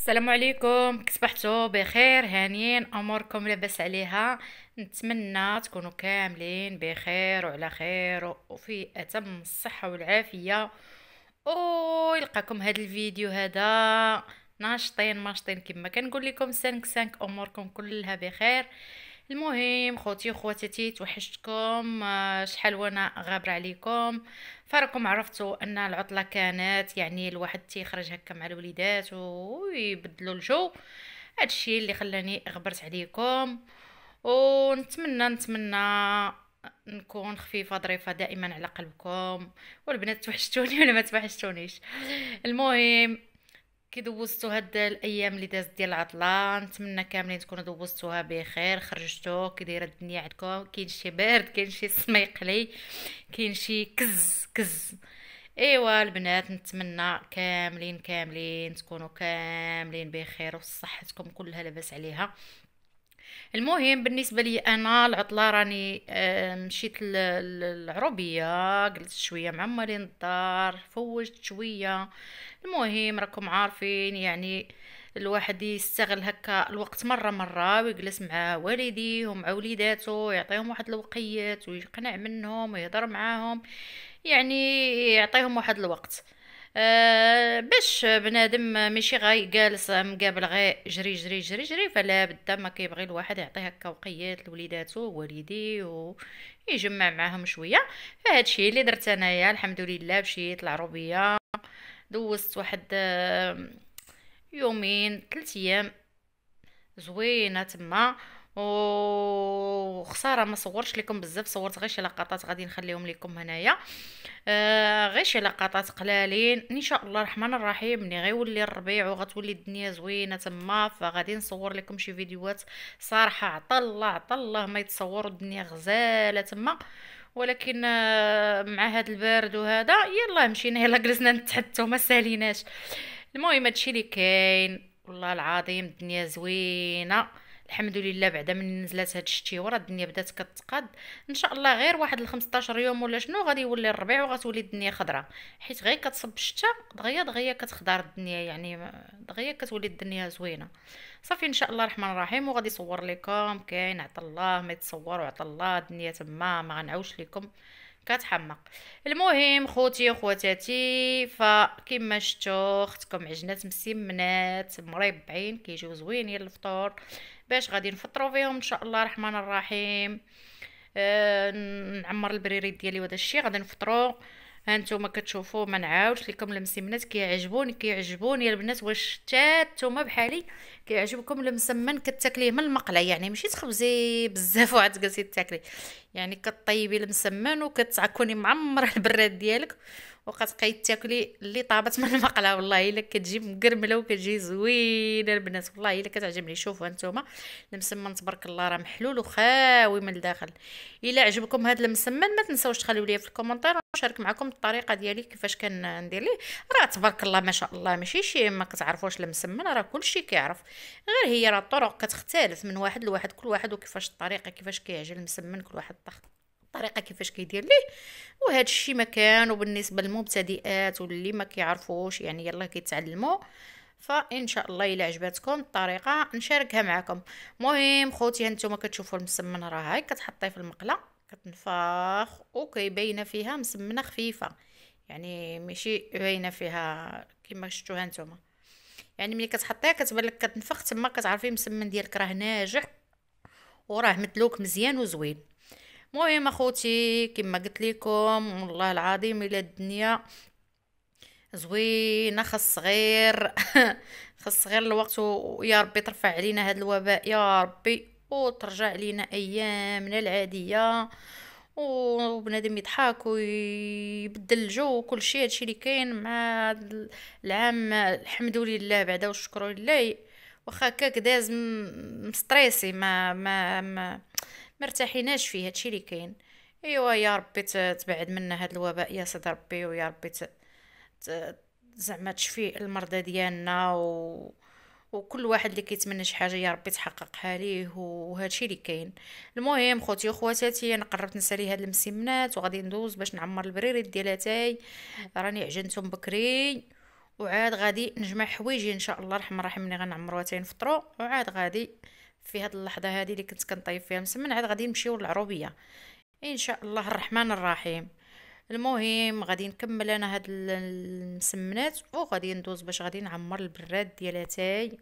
السلام عليكم كصبحتوا بخير هانيين اموركم لاباس عليها نتمنى تكونوا كاملين بخير وعلى خير وفي اتم الصحه والعافيه او يلقاكم هذا الفيديو هذا ناشطين ناشطين كما كنقول لكم 5 5 اموركم كلها بخير المهم خوتي وخواتاتي توحشتكم آه، شحال وانا غابره عليكم فراكم عرفتوا ان العطله كانت يعني الواحد تيخرج هكا مع الوليدات ويبدلوا الجو هادشي اللي خلاني غبرت عليكم ونتمنى نتمنى نكون خفيفه ظريفه دائما على قلبكم والبنات توحشتوني ولا ما توحشتونيش المهم كي دوزتو هاد الايام اللي دازت ديال العطله نتمنى كاملين تكونوا دوزتوها بخير خرجتو كي دايره الدنيا عندكم كاين شي بارد كاين شي سميقلي كاين شي كز كز ايوا البنات نتمنى كاملين كاملين تكونوا كاملين بخير وصحتكم كلها لاباس عليها المهم بالنسبه لي انا العطله راني آه، مشيت للعربية جلست شويه مع مالين الدار فوجت شويه المهم راكم عارفين يعني الواحد يستغل هكا الوقت مره مره ويجلس مع والديه ومع وليداته يعطيهم واحد الوقيت ويقنع منهم ويهضر معاهم يعني يعطيهم واحد الوقت آه باش بنادم ماشي غاي جالس مقابل غير جري جري جري جري فلا بد ما كيبغي الواحد يعطي هكا وقيات لوليداتو والديه ويجمع معاهم شويه فهاد الشيء اللي درت انايا الحمد لله مشيت العروبيه دوزت واحد يومين ثلاث ايام زوينه تما وخساره ما صورتش لكم بزاف صورت غير شي لقطات غادي نخليهم لكم هنايا آه، غير شي لقطات قلالين ان شاء الله الرحمن الرحيم ملي غيولي الربيع وغتولي الدنيا زوينه تما فغادي نصور لكم شي فيديوهات صراحه عطا الله عطا الله ما يتصوروا الدنيا غزاله تما ولكن آه، مع هذا البرد وهذا يلا مشينا يلا جلسنا نتحدثوا ما ساليناش المهم هادشي اللي كاين والله العظيم الدنيا زوينه الحمد لله بعدا من نزلات هاد الشتي ورا الدنيا بدات كتقاد ان شاء الله غير واحد ل 15 يوم ولا شنو غادي يولي الربيع وغتولي الدنيا خضراء حيت غير كتصب الشتا دغيا دغيا كتخضر الدنيا يعني دغيا كتولي الدنيا زوينه صافي ان شاء الله الرحمن الرحيم وغادي نصور لكم كاين عطى الله ما يتصور وعطى الله الدنيا تما ما غنعاوش لكم كتحمق المهم خوتي وخواتاتي فكما شفتوا اختكم عجنات مسمنات مربعين كيجيو زوينين الفطور باش غادي نفطروا فيهم ان شاء الله الرحمن الرحيم آه نعمر البريريت ديالي وهذا الشيء غادي نفطروا هانتوما كتشوفوا ما نعاودش لكم المسمنات كيعجبوني كيعجبوني البنات واش حتى نتوما بحالي كيعجبكم المسمن كتاكليه من المقله يعني ماشي تخبزي بزاف وعاد تجلسي تاكلي يعني كطيبي المسمن وكتعكوني معمره البراد ديالك وكتبقاي تاكلي اللي طابت من المقله والله الا كتجي مقرمله وكتجي زوينه البنات والله الا كتعجبني شوفوا انتم المسمن تبارك الله راه محلول وخاوي من الداخل الا عجبكم هذا المسمن ما تنساوش تخليو ليا في الكومنتير ونشارك معكم الطريقه ديالي كيفاش كندير ليه راه تبارك الله ما شاء الله ماشي شي ما كتعرفوش المسمن راه كلشي كيعرف غير هي راه الطرق كتختلف من واحد لواحد كل واحد وكيفاش الطريقه كيفاش كيعجل المسمن كل واحد طخ الطريقه كيفاش كيدير ليه وهذا الشيء ما كان وبالنسبه للمبتدئات واللي ما كيعرفوش يعني يلا كيتعلموا فان شاء الله الا عجبتكم الطريقه نشاركها معكم مهم خوتي هانتوما كتشوفوا المسمن راه هاي كتحطيه في المقله كتنفخ وكيبينه فيها مسمنه خفيفه يعني ماشي باينه فيها كما شفتوها نتوما يعني ملي كتحطيها كتبان لك كتنفخ تما كتعرفي المسمن ديالك راه ناجح وراه مدلوك مزيان وزوين المهم اخوتي كما قلت لكم والله العظيم الى الدنيا زوينه خاص غير خاص غير الوقت ويا ربي ترفع علينا هاد الوباء يا ربي وترجع لينا ايامنا العاديه وبنادم يضحك ويبدل الجو وكل شيء هادشي اللي كاين مع العام الحمد لله بعدا والشكر لله واخا هكاك داز مستريسي ما ما ما مرتاحيناش فيه هادشي اللي كاين ايوا يا ربي تبعد منا هاد الوباء يا سيد ربي ويا ربي زعما تشفي المرضى ديالنا و وكل واحد اللي كيتمنى شي حاجه يا ربي تحققها ليه الشيء اللي كاين المهم خوتي وخواتاتي انا قربت نسالي هاد المسمنات وغادي ندوز باش نعمر البريريت ديال اتاي راني عجنتهم بكري وعاد غادي نجمع حوايجي ان شاء الله الرحمن الرحيم ملي غنعمرو اتاي نفطرو وعاد غادي في هاد اللحظه هذه اللي كنت كنطيب فيها مسمن عاد غادي نمشيو للعروبيه ان شاء الله الرحمن الرحيم المهم غادي نكمل انا هاد المسمنات وغادي ندوز باش غادي نعمر البراد ديال اتاي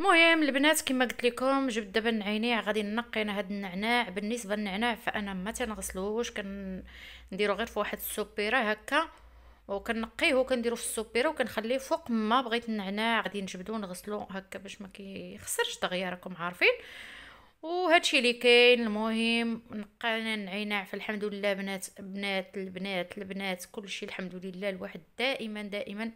المهم البنات كما قلت لكم جبت دابا النعناع غادي نقي انا هاد النعناع بالنسبه للنعناع فانا ما تنغسلوش كنديرو غير فواحد واحد السوبيره هكا وكنقيه وكنديرو في السوبيره وكنخليه فوق ما بغيت النعناع غادي نجبدو ونغسلو هكا باش ما كيخسرش دغيا راكم عارفين وهادشي اللي كاين المهم نقينا النعناع فالحمد لله بنات بنات البنات البنات كلشي الحمد لله الواحد دائما دائما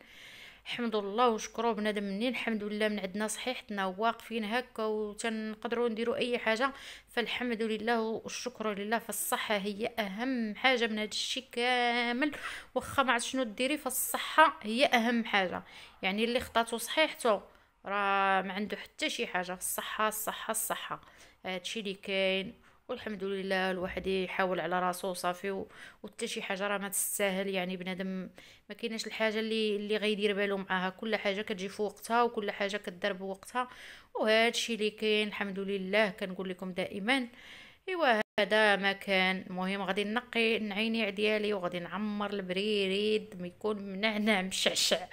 الحمد لله وشكرو بنادم منين الحمد لله من عندنا صحيحتنا واقفين هكا وتنقدروا نديروا اي حاجه فالحمد لله والشكر لله فالصحه هي اهم حاجه من هذا الشيء كامل واخا ما شنو ديري فالصحه هي اهم حاجه يعني اللي خطاتو صحيحته راه ما عنده حتى شي حاجه الصحه الصحه الصحه هادشي اللي كاين والحمد لله الواحد يحاول على راسو وصافي وحتى شي حاجه راه ما تستاهل يعني بنادم ما كايناش الحاجه اللي اللي غيدير بالو معاها كل حاجه كتجي في وقتها وكل حاجه كدار بوقتها وهذا الشيء اللي كاين الحمد لله كنقول لكم دائما ايوا هذا ما كان المهم غادي نقي عينيع ديالي وغادي نعمر البريريد ما يكون منعنع مشعشع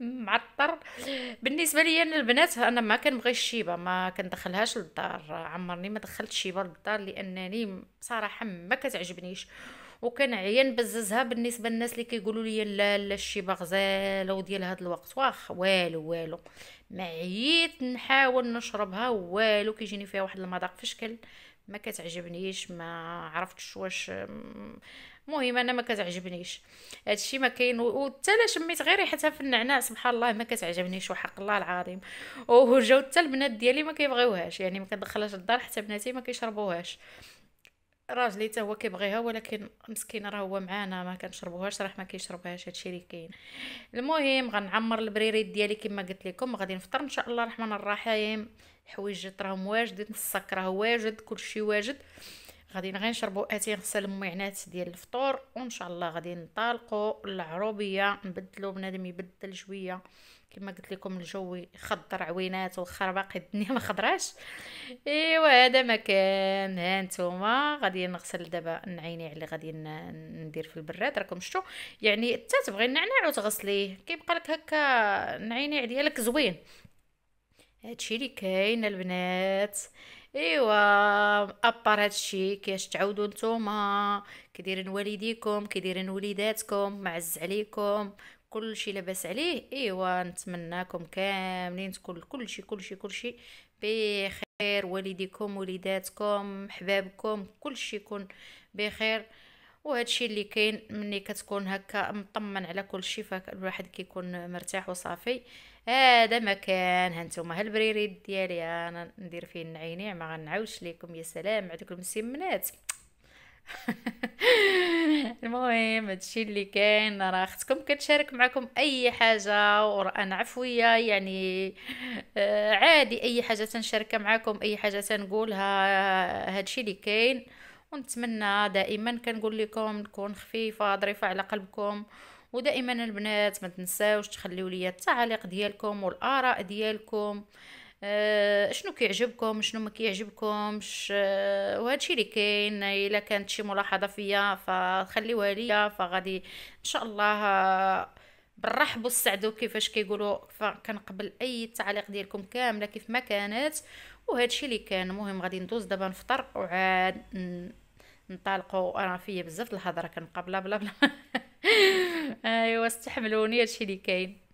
معطر بالنسبه لي انا البنات انا ما كنبغيش الشيبه ما كندخلهاش للدار عمرني ما دخلت شيبه للدار لانني صراحه ما كتعجبنيش عيان نبززها بالنسبه للناس اللي كيقولوا لي لا لا الشيبه غزاله وديال هاد الوقت واخ والو والو ما عييت نحاول نشربها والو كيجيني فيها واحد المذاق فشكل ما كتعجبنيش ما عرفتش واش المهم انا ما كتعجبنيش هادشي ما كاين وحتى لا شميت غير ريحتها في النعناع سبحان الله ما كتعجبنيش وحق الله العظيم وجاو حتى البنات ديالي ما كيبغيوهاش يعني ما كندخلهاش للدار حتى بناتي ما كيشربوهاش راجلي حتى هو كيبغيها ولكن مسكين راه هو معانا ما كنشربوهاش راه ما كيشربهاش هادشي اللي كاين المهم غنعمر البريريت ديالي كما قلت لكم غادي نفطر ان شاء الله الرحمن الرحيم حويجات راهم واجدين السكر راه واجد كلشي واجد غادي غير نشربوا اتي غسل المعنات ديال الفطور وان شاء الله غادي نطالقوا العروبيه نبدلوا بنادم يبدل شويه كما قلت لكم الجو خضر عوينات وخربق الدنيا ما خضراش ايوا هذا مكان ها نتوما غادي نغسل دابا النعينيع على غادي ندير في البراد راكم شفتوا يعني حتى تبغي النعناع وتغسليه كيبقى لك هكا النعينيع ديالك زوين هادشي اللي كاين البنات ايوا ابار هادشي كيفاش تعاودوا نتوما كي دايرين والديكم كي دايرين وليداتكم معز عليكم كلشي لاباس عليه ايوا نتمناكم كاملين تكون كلشي كلشي كلشي بخير والديكم وليداتكم حبابكم كلشي يكون بخير وهادشي اللي كاين ملي كتكون هكا مطمن على كلشي فالواحد كيكون مرتاح وصافي هذا مكان هانتوما هالبريريد ديالي انا ندير فيه عيني ما غنعاودش ليكم يا سلام مع دوك المسمنات المهم هادشي اللي كاين راه اختكم كتشارك معكم اي حاجه وانا عفويه يعني آه، عادي اي حاجه تنشاركها معكم اي حاجه تنقولها هادشي اللي كاين ونتمنى دائما كنقول لكم نكون خفيفه ظريفه على قلبكم ودائما البنات ما تنساوش تخليو لي التعليق ديالكم والاراء ديالكم أه شنو كيعجبكم شنو ما كيعجبكمش أه وهادشي اللي كاين الا كانت شي ملاحظه فيا فخليوها ليا فغادي ان شاء الله بالرحب والسعد كيفاش كيقولوا فكنقبل اي تعليق ديالكم كامله كيف ما كانت وهادشي اللي كان مهم غادي ندوز دابا نفطر وعاد نطلقوا انا فيا بزاف الهضره كنبقى بلا بلا بلا ايوا استحملوني هادشي اللي كاين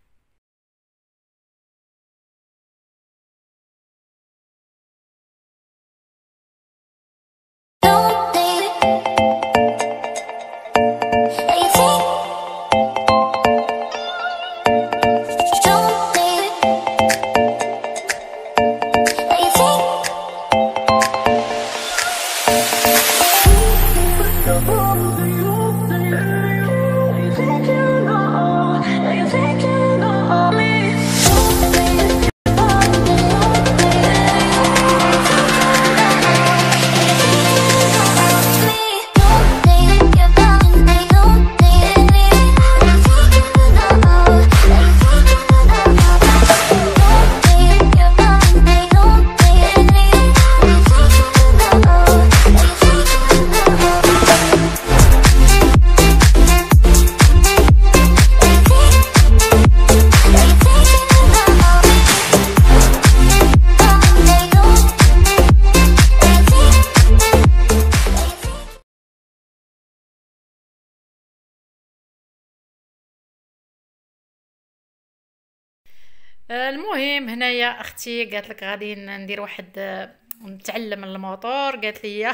آه، المهم هنايا اختي قالت لك غادي ندير واحد آه، نتعلم الموتور قالت لي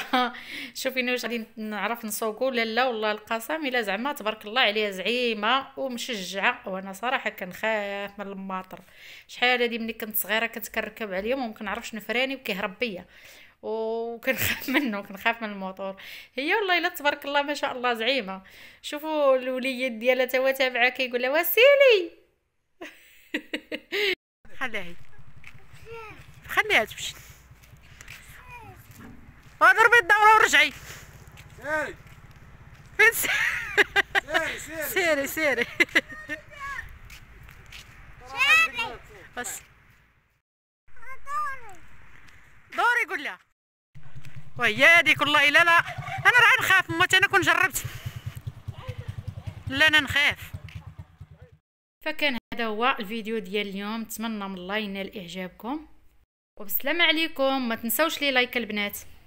شوفي واش غادي نعرف نسوق ولا لا والله القسم الا زعما تبارك الله عليها زعيمه ومشجعه وانا صراحه كنخاف من الماطر شحال هادي ملي كنت صغيره كنت كنركب عليهم وما كنعرفش نفراني وكيهرب بيا وكنخاف منه كنخاف من الموتور هي والله الا تبارك الله ما شاء الله زعيمه شوفوا الوليد ديالها هو تابعه كيقول لها وسيلي خليها هي خليها تمشي اضربي الدورة ورجعي سيري فين سيري سيري سيري سيري بس دوري قول لها ويا هذيك والله لا لا انا راه نخاف ما انا كون جربت لا انا نخاف فكان هذا هو الفيديو ديال اليوم نتمنى من الله ينال اعجابكم وبسلام عليكم ما تنسوش لي لايك البنات